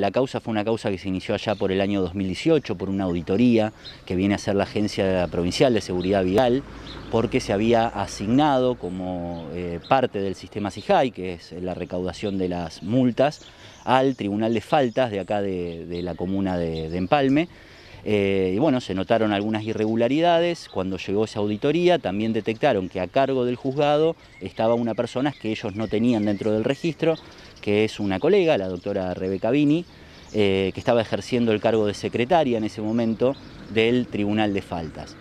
La causa fue una causa que se inició allá por el año 2018 por una auditoría que viene a hacer la Agencia Provincial de Seguridad Vial porque se había asignado como eh, parte del sistema CIJAI, que es la recaudación de las multas, al Tribunal de Faltas de acá de, la comuna de Empalme, eh, y bueno, se notaron algunas irregularidades. Cuando llegó esa auditoría también detectaron que a cargo del juzgado estaba una persona que ellos no tenían dentro del registro, que es una colega, la doctora Rebeca Vini, eh, que estaba ejerciendo el cargo de secretaria en ese momento del Tribunal de Faltas.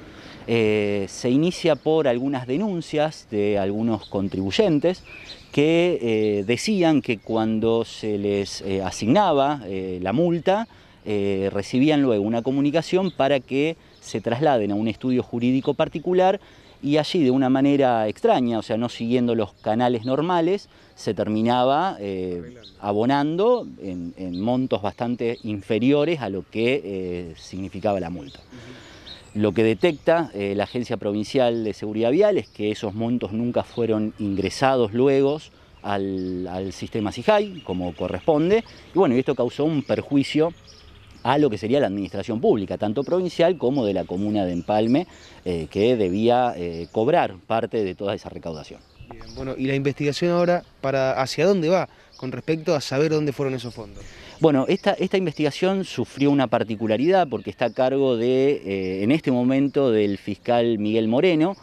Eh, se inicia por algunas denuncias de algunos contribuyentes que decían que cuando se les asignaba la multa, eh, recibían luego una comunicación para que se trasladen a un estudio jurídico particular y allí de una manera extraña, o sea, no siguiendo los canales normales, se terminaba eh, abonando en, montos bastante inferiores a lo que eh, significaba la multa. Lo que detecta la Agencia Provincial de Seguridad Vial es que esos montos nunca fueron ingresados luego al, sistema CIJAI, como corresponde, y bueno, y esto causó un perjuicio a lo que sería la administración pública, tanto provincial como de la comuna de Empalme, eh, que debía eh, cobrar parte de toda esa recaudación. bueno, ¿y la investigación ahora para hacia dónde va con respecto a saber dónde fueron esos fondos? Bueno, esta, investigación sufrió una particularidad porque está a cargo de, eh, en este momento, del fiscal Miguel Moreno,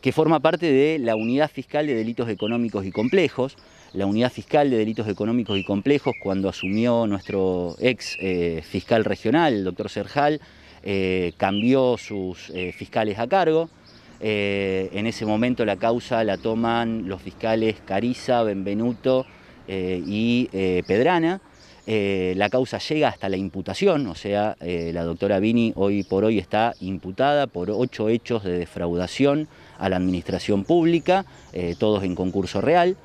que forma parte de la Unidad Fiscal de Delitos Económicos y Complejos, la Unidad Fiscal de Delitos Económicos y Complejos, cuando asumió nuestro ex eh, fiscal regional, el doctor Serjal, eh, cambió sus eh, fiscales a cargo. en ese momento la causa la toman los fiscales Cariza, Benvenuto y Pedrana. la causa llega hasta la imputación, o sea, la doctora Vini hoy por hoy está imputada por ocho hechos de defraudación a la administración pública, todos en concurso real.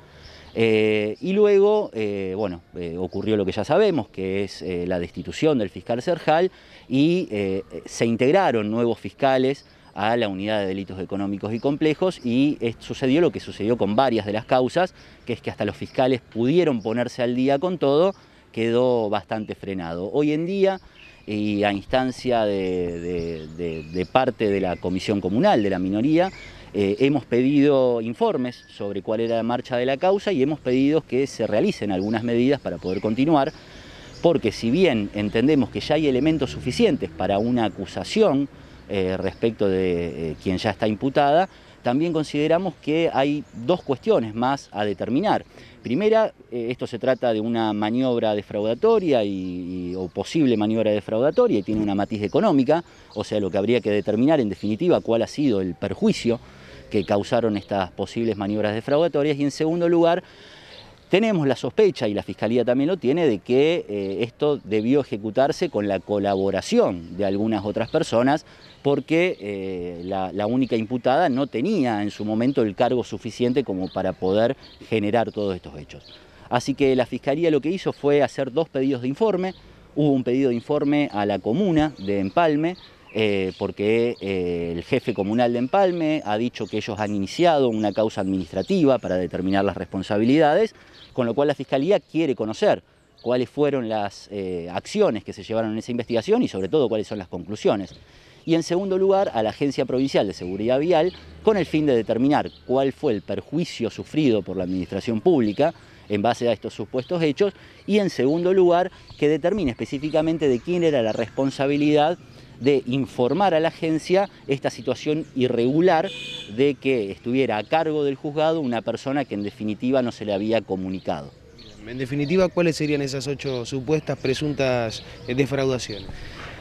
Eh, y luego, eh, bueno, eh, ocurrió lo que ya sabemos, que es la destitución del fiscal Serjal y se integraron nuevos fiscales a la unidad de delitos económicos y complejos y sucedió lo que sucedió con varias de las causas, que es que hasta los fiscales pudieron ponerse al día con todo, quedó bastante frenado. Hoy en día, y a instancia de, de parte de la Comisión Comunal de la Minoría, eh, hemos pedido informes sobre cuál era la marcha de la causa y hemos pedido que se realicen algunas medidas para poder continuar, porque si bien entendemos que ya hay elementos suficientes para una acusación eh, respecto de eh, quien ya está imputada, también consideramos que hay dos cuestiones más a determinar. Primera, eh, esto se trata de una maniobra defraudatoria y, o posible maniobra defraudatoria y tiene una matiz económica, o sea, lo que habría que determinar en definitiva cuál ha sido el perjuicio que causaron estas posibles maniobras defraudatorias y en segundo lugar tenemos la sospecha, y la Fiscalía también lo tiene, de que eh, esto debió ejecutarse con la colaboración de algunas otras personas, porque eh, la, única imputada no tenía en su momento el cargo suficiente como para poder generar todos estos hechos. Así que la Fiscalía lo que hizo fue hacer dos pedidos de informe, hubo un pedido de informe a la comuna de Empalme, eh, porque eh, el jefe comunal de Empalme ha dicho que ellos han iniciado una causa administrativa para determinar las responsabilidades, con lo cual la Fiscalía quiere conocer cuáles fueron las eh, acciones que se llevaron en esa investigación y sobre todo cuáles son las conclusiones. Y en segundo lugar, a la Agencia Provincial de Seguridad Vial, con el fin de determinar cuál fue el perjuicio sufrido por la Administración Pública en base a estos supuestos hechos. Y en segundo lugar, que determine específicamente de quién era la responsabilidad de informar a la agencia esta situación irregular de que estuviera a cargo del juzgado una persona que en definitiva no se le había comunicado. En definitiva, ¿cuáles serían esas ocho supuestas presuntas eh, defraudaciones?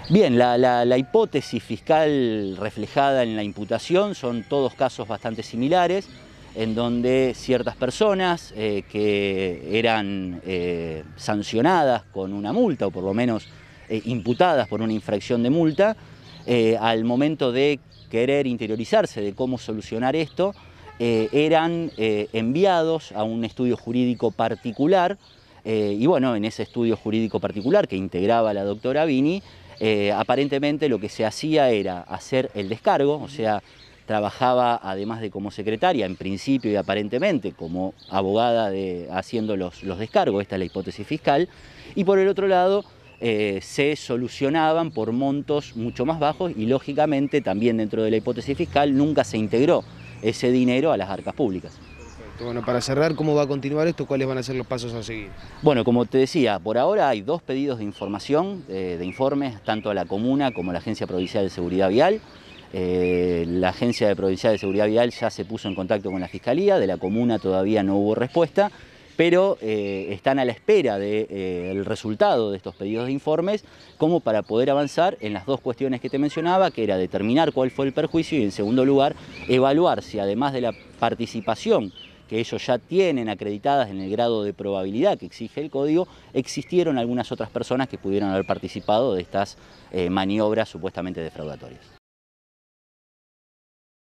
Bien, la, hipótesis fiscal reflejada en la imputación son todos casos bastante similares, en donde ciertas personas eh, que eran eh, sancionadas con una multa, o por lo menos eh, imputadas por una infracción de multa, eh, al momento de querer interiorizarse de cómo solucionar esto, eh, eran enviados a un estudio jurídico particular y bueno, en ese estudio jurídico particular que integraba la doctora Vini, aparentemente lo que se hacía era hacer el descargo, o sea, trabajaba además de como secretaria, en principio y aparentemente como abogada de, haciendo los, los descargos, esta es la hipótesis fiscal, y por el otro lado eh, se solucionaban por montos mucho más bajos y lógicamente también dentro de la hipótesis fiscal nunca se integró ese dinero a las arcas públicas. Bueno, para cerrar, ¿cómo va a continuar esto? ¿Cuáles van a ser los pasos a seguir? Bueno, como te decía, por ahora hay dos pedidos de información, eh, de informes, tanto a la comuna como a la Agencia Provincial de Seguridad Vial. Eh, la Agencia Provincial de Seguridad Vial ya se puso en contacto con la Fiscalía, de la comuna todavía no hubo respuesta pero eh, están a la espera del eh, resultado de estos pedidos de informes como para poder avanzar en las dos cuestiones que te mencionaba, que era determinar cuál fue el perjuicio y en segundo lugar, evaluar si además de la participación que ellos ya tienen acreditadas en el grado de probabilidad que exige el código, existieron algunas otras personas que pudieron haber participado de estas eh, maniobras supuestamente defraudatorias.